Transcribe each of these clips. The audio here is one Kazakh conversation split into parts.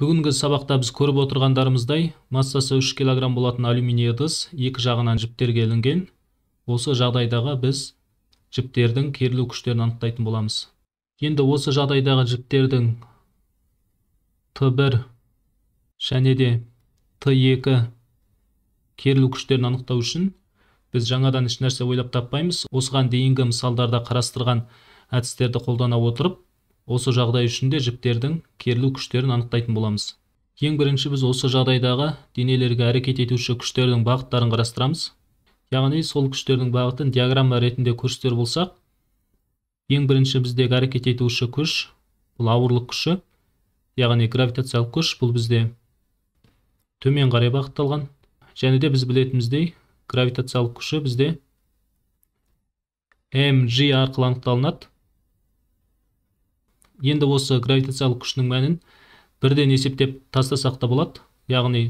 бүгінгі сабақта біз көріп отырғандарымыздай массасы 3 кг болатын алюминий ыдыс екі жағынан жіптерге ілінген осы жағдайдағы біз жіптердің керілу күштерін анықтайтын боламыз енді осы жағдайдағы жіптердің Т1 және де Т2 керілу күштерін анықтау үшін біз жаңадан ешнәрсе ойлап таппаймыз осыған дейінгі мысалдарда қарастырған әдістерді қолдана отырып осы жағдай үшінде жіптердің керілу күштерін анықтайтын боламыз ең бірінші біз осы жағдайдағы денелерге әрекет етуші күштердің бағыттарын қарастырамыз яғни сол күштердің бағытын диаграмма ретінде көрсетер болсақ ең бірінші біздегі әрекет етуші күш бұл ауырлық күші яғни гравитациялық күш бұл бізде төмен қарай бағытталған және де біз білетіміздей гравитациялық күші бізде mg арқылы анықталынады енді осы гравитациялық күшінің мәнін бірден есептеп тастасақ та болады яғни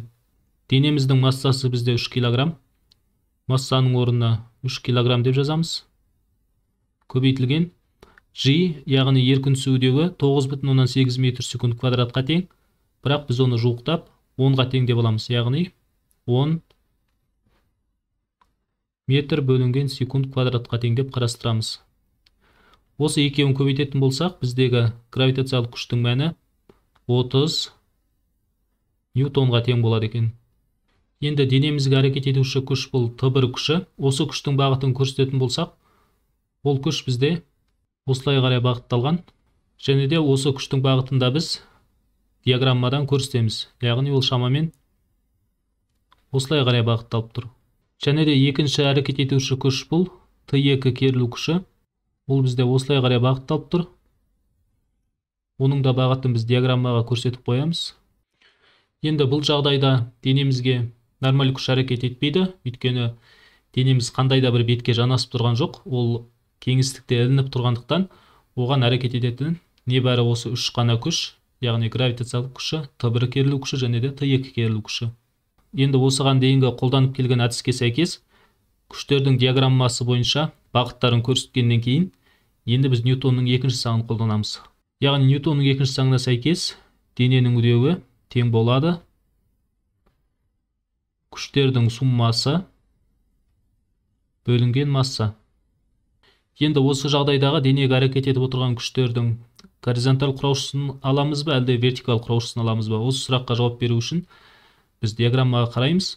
денеміздің массасы бізде 3 килограмм массаның орнына 3 килограмм деп жазамыз көбейтілген g яғни еркін түсудегі 9,8 метр секунд квадратқа тең бірақ біз оны жуықтап 10-ға тең деп аламыз яғни 10 метр бөлінген секунд квадратқа тең деп қарастырамыз осы екеуін көбейтетін болсақ біздегі гравитациялық күштің мәні 30 ньютонға тең болады екен енді денемізге әрекет етуші күш бұл т бір күші осы күштің бағытын көрсететін болсақ ол күш бізде осылай қарай бағытталған және де осы күштің бағытында біз диаграммадан көрсетеміз яғни ол шамамен осылай қарай бағытталып тұр және де екінші әрекет етуші күш бұл т екі керілу күші бұл бізде осылай қарай бағытталып тұр оның да бағытын біз диаграммаға көрсетіп қоямыз енді бұл жағдайда денемізге нормаль күш әрекет етпейді өйткені денеміз қандай да бір бетке жанасып тұрған жоқ ол кеңістікте ілініп тұрғандықтан оған әрекет ететін небәрі осы үш қана күш яғни гравитациялық күші т бір керілу күші және де т екі керілу күші енді осыған дейінгі қолданып келген әдіске сәйкес күштердің диаграммасы бойынша бағыттарын көрсеткеннен кейін енді біз ньютонның екінші заңын қолданамыз яғни ньютонның екінші заңына сәйкес дененің үдеуі тең болады күштердің суммасы бөлінген масса енді осы жағдайдағы денеге әрекет етіп отырған күштердің горизонталь құраушысын аламыз ба әлде вертикал құраушысын аламыз ба осы сұраққа жауап беру үшін біз диаграммаға қараймыз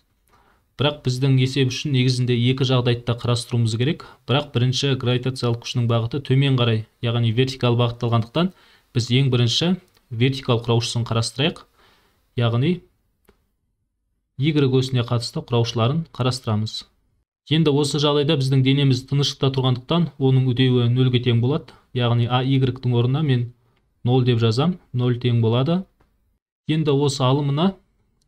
бірақ біздің есеп үшін негізінде екі жағдайды да қарастыруымыз керек бірақ бірінші гравитациялық күшінің бағыты төмен қарай яғни вертикал бағытталғандықтан біз ең бірінші вертикал құраушысын қарастырайық яғни y осіне қатысты құраушыларын қарастырамыз енді осы жағдайда біздің денеміз тыныштықта тұрғандықтан оның үдеуі нөлге тең болады яғни а y орнына мен 0 деп жазам 0 тең болады енді осы алымына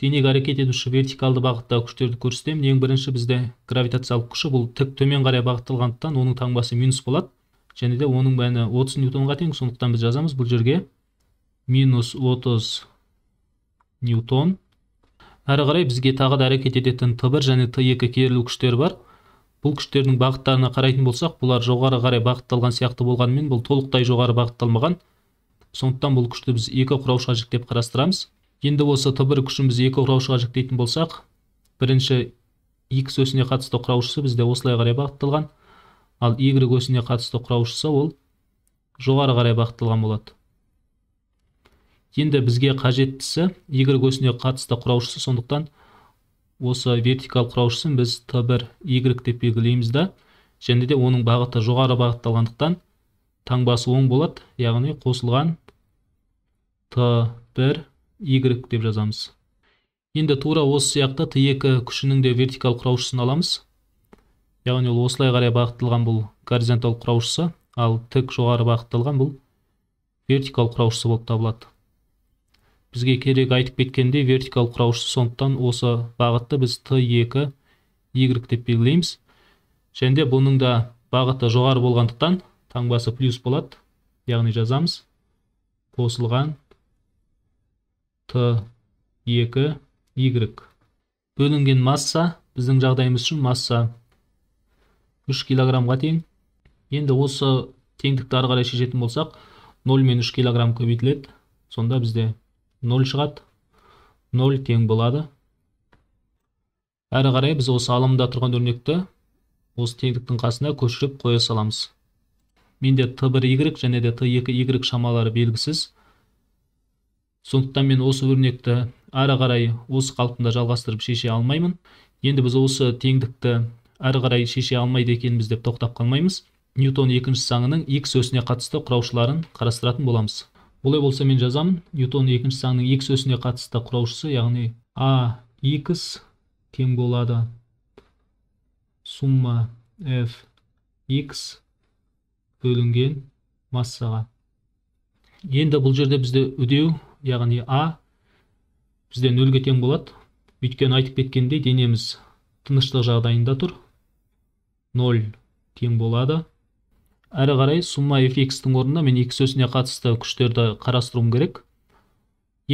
денеге әрекет етуші вертикалды бағыттағы күштерді көрсетемін ең бірінші бізде гравитациялық күші бұл тік төмен қарай бағытталғандықтан оның таңбасы минус болады және де оның мәні 30 ньютонға тең сондықтан біз жазамыз бұл жерге минус 30 ньютон әрі қарай бізге тағы да әрекет ететін т1 және т2 керілу күштері бар бұл күштердің бағыттарына қарайтын болсақ бұлар жоғары қарай бағытталған сияқты болғанымен бұл толықтай жоғары бағытталмаған сондықтан бұл күшті біз екі құраушыға жіктеп қарастырамыз енді осы т бір біз екі құраушыға жіктейтін болсақ бірінші x өсіне қатысты құраушысы бізде осылай қарай бағытталған ал y өсіне қатысты құраушысы ол жоғары қарай бағытталған болады енді бізге қажеттісі y өсіне қатысты құраушысы сондықтан осы вертикал құраушысын біз т бір y деп белгілейміз да және де оның бағыты жоғары бағытталғандықтан таңбасы оң болады яғни қосылған т бір y деп жазамыз енді тура осы сияқты т екі күшінің де вертикал құраушысын аламыз яғни ол осылай қарай бағытталған бұл горизонтал құраушысы ал тік жоғары бағытталған бұл вертикал құраушысы болып табылады бізге керек айтып кеткендей вертикал құраушысы сондықтан осы бағытты біз Т2 Y деп белгілейміз және де бұның да бағыты жоғары болғандықтан таңбасы плюс болады яғни жазамыз қосылған т 2 y бөлінген масса біздің жағдайымыз үшін масса 3 килограммға тең енді осы теңдікті ары қарай шешетін болсақ 0 мен 3 килограмм көбейтіледі сонда бізде 0 шығады 0 тең болады әрі қарай біз осы алымда тұрған өрнекті осы теңдіктің қасына көшіріп қоя саламыз менде т1 y және де т2 y шамалары белгісіз сондықтан мен осы өрнекті әрі қарай осы қалпында жалғастырып шеше алмаймын енді біз осы теңдікті әрі қарай шеше алмайды екенбіз деп тоқтап қалмаймыз ньютон екінші саңының x өсіне қатысты құраушыларын қарастыратын боламыз олай болса мен жазамын ньютон екінші саңының x өсіне қатысты құраушысы яғни а x тең болады сумма f x бөлінген массаға енді бұл жерде бізде үдеу яғни а бізде нөлге тең болады өйткені айтып кеткендей денеміз тыныштық жағдайында тұр 0 тең болады әрі қарай сумма fx-тің орнына мен x өсіне қатысты күштерді қарастыруым керек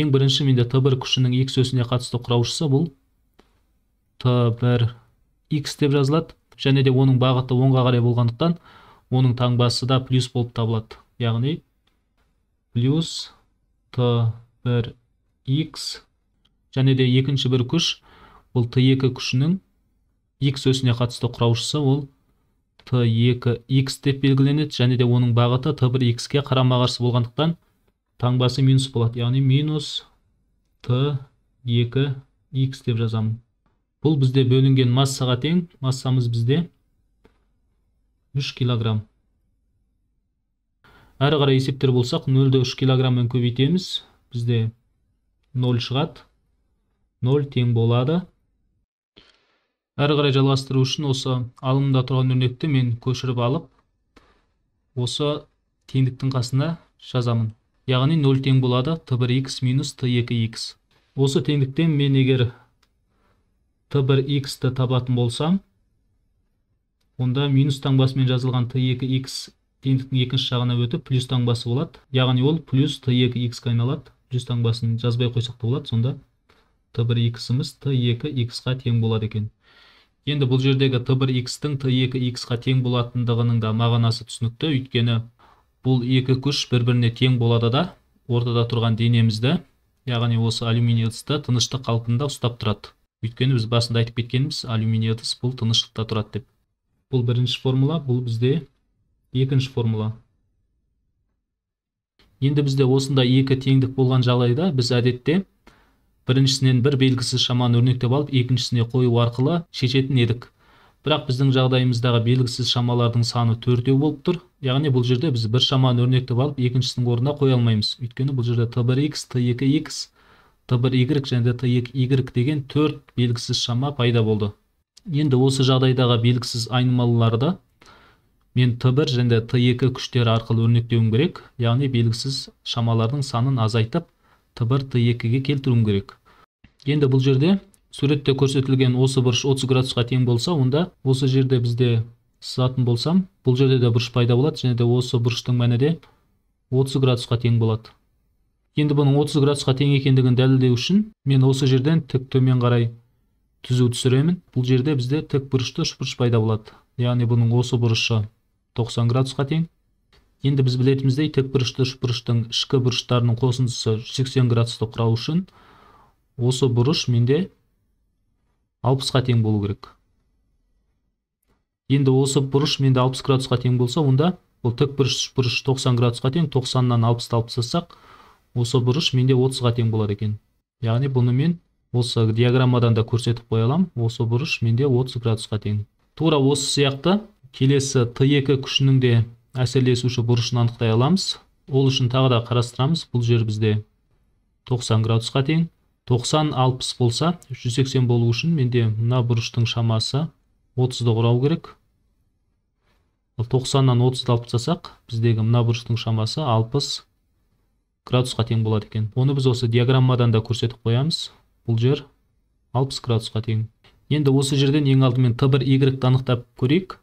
ең бірінші менде т 1 күшінің x өсіне қатысты құраушысы бұл т 1 x деп жазылады және де оның бағыты оңға қарай болғандықтан оның таңбасы да плюс болып табылады яғни плюс т бір x және де екінші бір күш бұл Т2 күшінің x өсіне қатысты құраушысы ол Т2x деп белгіленеді және де оның бағыты Т1x-ке қарама қарсы болғандықтан таңбасы минус болады яғни минус Т2x деп жазамын бұл бізде бөлінген массаға тең массамыз бізде 3 килограмм әрі қарай есептер болсақ нөлді үш килограмммен көбейтеміз бізде ноль шығады ноль тең болады әрі қарай жалғастыру үшін осы алымда тұрған өрнекті мен көшіріп алып осы теңдіктің қасына жазамын яғни 0 тең болады t1x минус t2x осы теңдіктен мен егер t1x-ті табатын болсам онда минус таңбасымен жазылған t2x теңдіктің екінші жағына өтіп плюс таңбасы болады яғни ол плюс т екі икске айналады плюс таңбасын жазбай қойсақ та болады сонда т бір иксіміз т екі қа тең болады екен енді бұл жердегі т бір икстің т екі қа тең болатындығының да мағынасы түсінікті өйткені бұл екі күш бір біріне тең болады да ортада тұрған денемізді яғни осы алюминий ыдысты тыныштық қалпында ұстап тұрады өйткені біз басында айтып кеткенбіз алюминий ыдыс бұл тыныштықта тұрады деп бұл бірінші формула бұл бізде екінші формула енді бізде осындай екі теңдік болған жағдайда біз әдетте біріншісінен бір белгісіз шаманы өрнектеп алып екіншісіне қою арқылы шешетін едік бірақ біздің жағдайымыздағы белгісіз шамалардың саны төртеу болып тұр яғни бұл жерде біз бір шаманы өрнектеп алып екіншісінің орнына қоя алмаймыз өйткені бұл жерде т бір икс т 2 икс т бір игрек және де т екі y деген төрт белгісіз шама пайда болды енді осы жағдайдағы белгісіз айнымалыларды мен Т1 және Т2 күштері арқылы өрнектеуім керек яғни белгісіз шамалардың санын азайтып Т1 Т2-ге келтіруім керек енді бұл жерде суретте көрсетілген осы бұрыш 30 градусқа тең болса онда осы жерде бізде сызатын болсам бұл жерде де бұрыш пайда болады және де осы бұрыштың мәні де 30 градусқа тең болады енді бұның 30 градусқа тең екендігін дәлелдеу үшін мен осы жерден тік төмен қарай түзу түсіремін бұл жерде бізде тік бұрышты үшбұрыш пайда болады яғни бұның осы бұрышы 90 градусқа тең енді біз білетіміздей тік бұрышты бұрыштың ішкі бұрыштарының қосындысы 80 градусты құрау үшін осы бұрыш менде 60-қа тең болу керек енді осы бұрыш менде 60 градусқа тең болса онда бұл тік бұрыш бұрыш 90 градусқа тең 90-нан 60-ты алып тастасақ осы бұрыш менде 30-ға тең болады екен яғни бұны мен осы диаграммадан да көрсетіп қоя аламын осы бұрыш менде 30 градусқа тең тура осы сияқты келесі Т2 күшінің де әсерлесуші бұрышын анықтай аламыз. Ол үшін тағы да қарастырамыз. Бұл жер бізде 90 градусқа тең. 90-60 болса, 180 болу үшін менде мына бұрыштың шамасы 30-ды құрау керек. 90-нан 30-ды алып тастасақ, біздегі мына бұрыштың шамасы 60 градусқа тең болады екен. Оны біз осы диаграммадан да көрсетіп қоямыз. Бұл жер 60 градусқа тең. Енді осы жерден ең алдымен Т1 Y-ді анықтап көрейік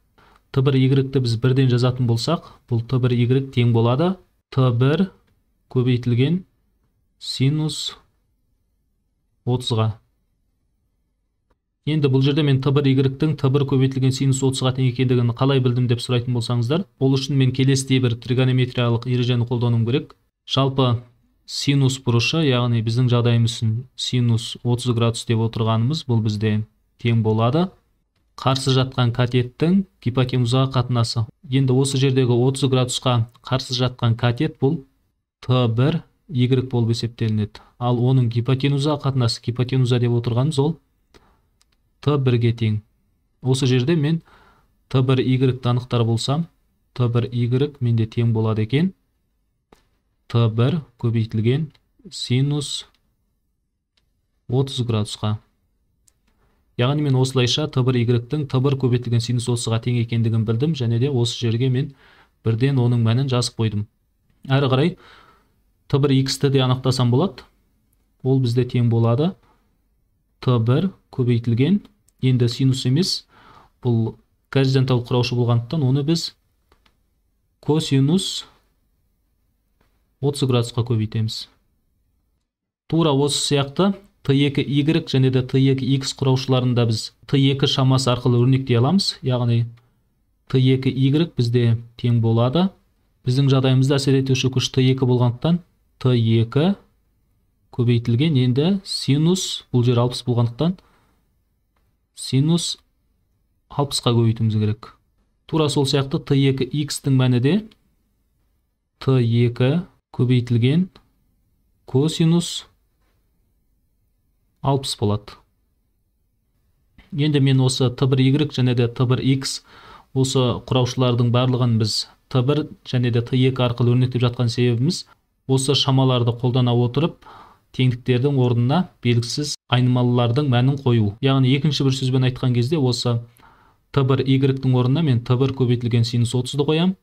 т бір игректі біз бірден жазатын болсақ бұл т бір игрек тең болады т бір көбейтілген синус 30-ға енді бұл жерде мен т бір игректің т бір көбейтілген синус 30-ға тең екендігін қалай білдім деп сұрайтын болсаңыздар ол үшін мен келесідей бір тригонометриялық ережені қолдануым керек жалпы синус бұрышы яғни біздің жағдайымыз үшін синус 30 градус деп отырғанымыз бұл бізде тең болады қарсы жатқан катеттің гипотенузаға қатынасы енді осы жердегі 30 градусқа қарсы жатқан катет бұл т1 y болып есептелінеді ал оның гипотенуза қатынасы гипотенуза деп отырғанымыз ол т1-ге тең осы жерде мен т1 y анықтар болсам т1 y менде тең болады екен т1 көбейтілген синус 30 градусқа яғни мен осылайша т1 y т көбейтілген синус 30 тең екендігін білдім және де осы жерге мен бірден оның мәнін жазып қойдым әрі қарай т1 x-ті де анықтасам болады ол бізде тең болады т1 көбейтілген енді синус емес бұл горизонталь құраушы болғандықтан оны біз косинус 30 градусқа көбейтеміз тура осы сияқты T2Y және де T2X құраушыларында біз T2 шамасы арқылы өрнектей аламыз. Яғни T2Y бізде тең болады. Біздің жадайымызда әсер етуші күш T2 болғандықтан T2 көбейтілген. Енді синус бұл жер 60 болғандықтан синус 60-қа көбейтіміз керек. Тура сол сияқты T2X-тің мәні де T2 көбейтілген косинус алпыс болады енді мен осы т бір игрек және де т бір икс осы құраушылардың барлығын біз т бір және де т екі арқылы өрнектеп жатқан себебіміз осы шамаларды қолдана отырып теңдіктердің орнына белгісіз айнымалылардың мәнін қою яғни екінші бір сөзбен айтқан кезде осы т бір игректің орнына мен т бір көбейтілген синус отызды қоямын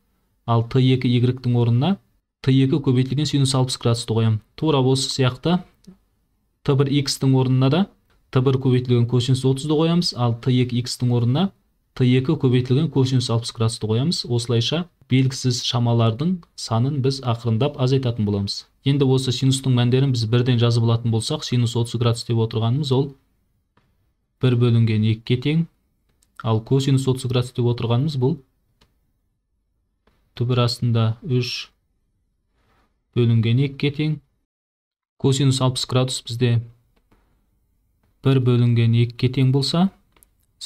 ал т екі игректің орнына т екі көбейтілген синус алпыс градусты қоямын тура осы сияқты т1 х-тің орнына да т1 көбейтілген косинус 30-ды қоямыз, ал т2 х-тің орнына т2 көбейтілген косинус 60 градусты қоямыз. Осылайша белгісіз шамалардың санын біз ақырындап азайтатын боламыз. Енді осы синустың мәндерін біз бірден жазып алатын болсақ, синус 30 градус деп отырғанымыз ол 1 бөлінген 2-ге тең, ал косинус 30 градус деп отырғанымыз бұл түбір астында 3 бөлінген 2-ге тең косинус 60 градус бізде бір бөлінген екіге тең болса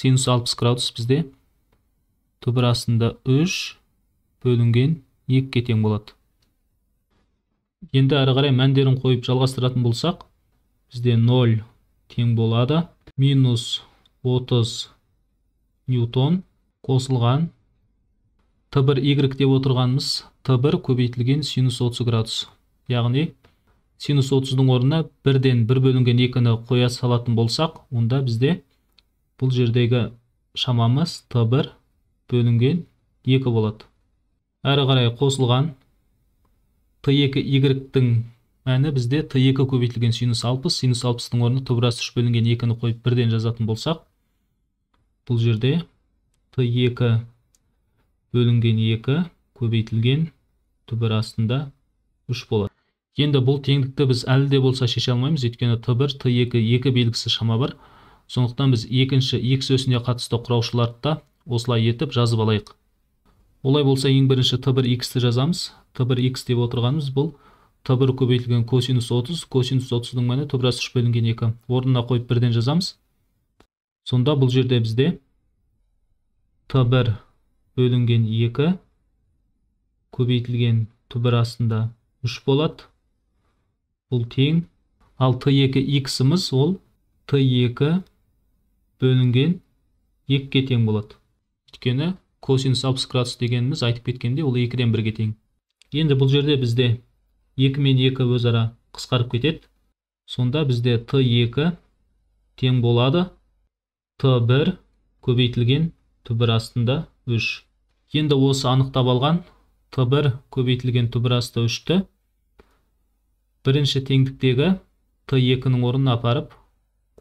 синус 60 градус бізде түбір 3 үш бөлінген екіге тең болады енді әрі қарай мәндерін қойып жалғастыратын болсақ бізде 0 тең болады минус 30 ньютон қосылған т1 y деп отырғанымыз т1 көбейтілген синус 30 градус яғни синус 30-дың орнына бірден бір бөлінген екіні қоя салатын болсақ онда бізде бұл жердегі шамамыз t1 бөлінген 2 болады әрі қарай қосылған t2 y-тің мәні бізде t2 көбейтілген синус 60 синус 60-тың орнына t біраз 3 бөлінген 2-ні қойып бірден жазатын болсақ бұл жерде t2 бөлінген 2 көбейтілген түбір астында 3 болады енді бұл теңдікті біз әлі де болса шеше алмаймыз өйткені т бір т екі екі белгісі шама бар сондықтан біз екінші x өсіне қатысты құраушыларды да осылай етіп жазып алайық олай болса ең бірінші т бір иксті жазамыз т бір икс деп отырғанымыз бұл т бір көбейтілген косинус отыз косинус отыздың мәні т біраз үш бөлінген екі орнына қойып бірден жазамыз сонда бұл жерде бізде т бір бөлінген екі көбейтілген түбір астында үш болады бұл тең ал t2x-іміз ол t2 бөлінген 2-ге тең болады өйткені косинус алпыс градус дегеніміз айтып кеткенде ол 2-ден 1-ге тең енді бұл жерде бізде 2 мен 2 өзара қысқарып кетеді сонда бізде t2 тең болады t1 көбейтілген түбір астында 3 енді осы анықтап алған t1 көбейтілген түбір асты 3-ті бірінші теңдіктегі Т2-нің орнын апарып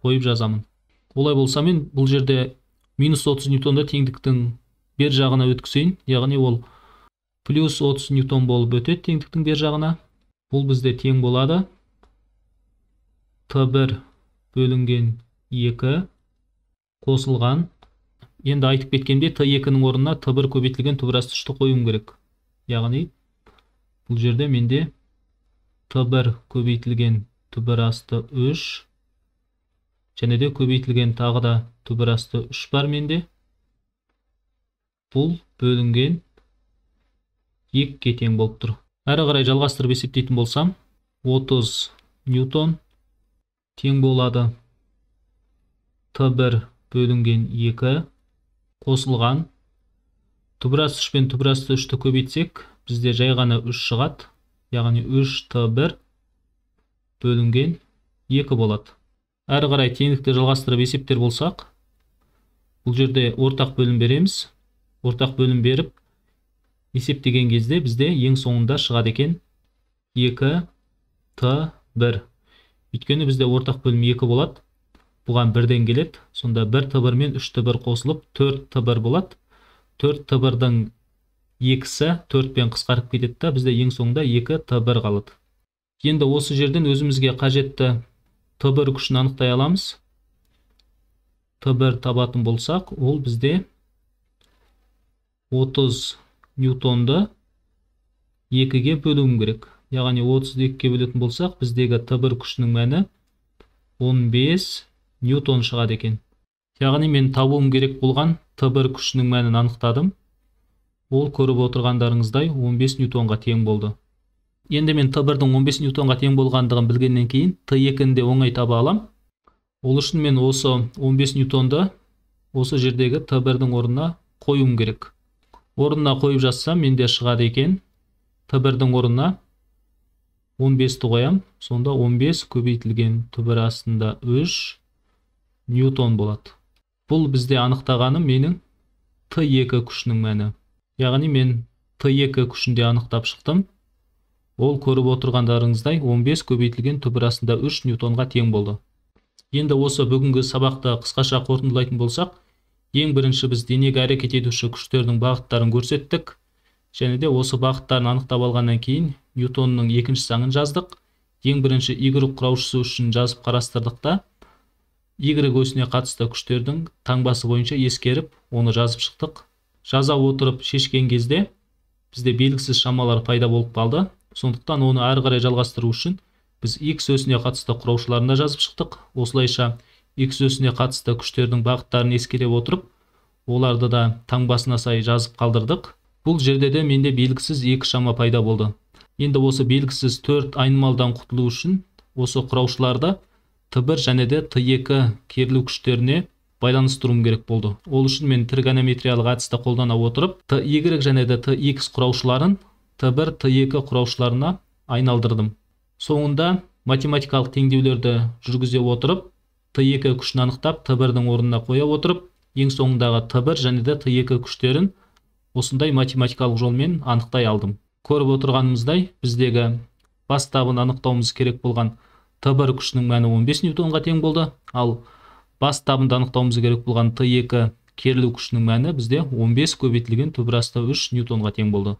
қойып жазамын. Олай болса мен бұл жерде минус 30 ньютонды теңдіктің бер жағына өткізейін, яғни ол плюс 30 ньютон болып өтеді теңдіктің бер жағына. Бұл бізде тең болады. Т1 бөлінген 2 қосылған. Енді айтып кеткенде Т2-нің орнына Т1 көбейтілген тубрасты үшті қоюым керек. Яғни бұл жерде менде т бір көбейтілген түбір асты үш және де көбейтілген тағы да түбір асты үш бар менде бұл бөлінген екіге тең болып тұр әрі қарай жалғастырып есептейтін болсам 30 ньютон тең болады т бір бөлінген екі қосылған түбір асты үш пен түбір асты үшті көбейтсек бізде жай ғана үш шығады яғни 3t1 бөлінген 2 болады әрі қарай теңдікті жалғастырып есептер болсақ бұл жерде ортақ бөлім береміз ортақ бөлім беріп есептеген кезде бізде ең соңында шығады екен 2t1 өйткені бізде ортақ бөлім 2 болады бұған бірден келеді сонда 1 t 1 мен 3 t 1 қосылып 4 t 1 болады 4 t 1 дың екісі төртпен қысқарып кетеді да бізде ең соңында екі т бір қалады енді осы жерден өзімізге қажетті т бір күшін анықтай аламыз т бір табатын болсақ ол бізде 30 ньютонды екіге бөлуім керек яғни 30 екіге бөлетін болсақ біздегі т бір күшінің мәні 15 ньютон шығады екен яғни мен табуым керек болған т бір күшінің мәнін анықтадым ол көріп отырғандарыңыздай 15 ньютонға тең болды енді мен т дің 15 ньютонға тең болғандығын білгеннен кейін т ні де оңай таба аламын ол үшін мен осы 15 ньютонды осы жердегі т дің орнына қоюым керек орнына қойып жатсам менде шығады екен т дің орнына 15-ті қоямын сонда 15 көбейтілген түбір астында 3 ньютон болады бұл бізде анықтағаны менің т2 күшінің мәні яғни мен Т2 күшінде анықтап шықтым ол көріп отырғандарыңыздай 15 көбейтілген түбірасында 3 ньютонға тең болды енді осы бүгінгі сабақты қысқаша қорытындылайтын болсақ ең бірінші біз денеге әрекет етуші күштердің бағыттарын көрсеттік және де осы бағыттарын анықтап алғаннан кейін ньютонның екінші заңын жаздық ең бірінші y құраушысы үшін жазып қарастырдық та y осіне қатысты күштердің таңбасы бойынша ескеріп оны жазып шықтық жаза отырып шешкен кезде бізде белгісіз шамалар пайда болып қалды сондықтан оны әрі қарай жалғастыру үшін біз x өсіне қатысты құраушыларын жазып шықтық осылайша x өсіне қатысты күштердің бағыттарын ескере отырып оларды да таңбасына сай жазып қалдырдық бұл жерде де менде белгісіз екі шама пайда болды енді осы белгісіз төрт айнымалыдан құтылу үшін осы құраушыларды т1 және де т2 керілу күштеріне байланыстыруым керек болды ол үшін мен тригонометриялық әдісті қолдана отырып т y және де т x құраушыларын т 1 т 2 құраушыларына айналдырдым соңында математикалық теңдеулерді жүргізе отырып т 2 күшін анықтап т 1 орнына қоя отырып ең соңындағы т 1 және де т 2 күштерін осындай математикалық жолмен анықтай алдым көріп отырғанымыздай біздегі бас табын анықтауымыз керек болған т 1 күшінің мәні 15 ньютонға тең болды ал бас табынды анықтауымыз керек болған т екі керілу күшінің мәні бізде 15 көбейтілген түбір асты 3 ньютонға тең болды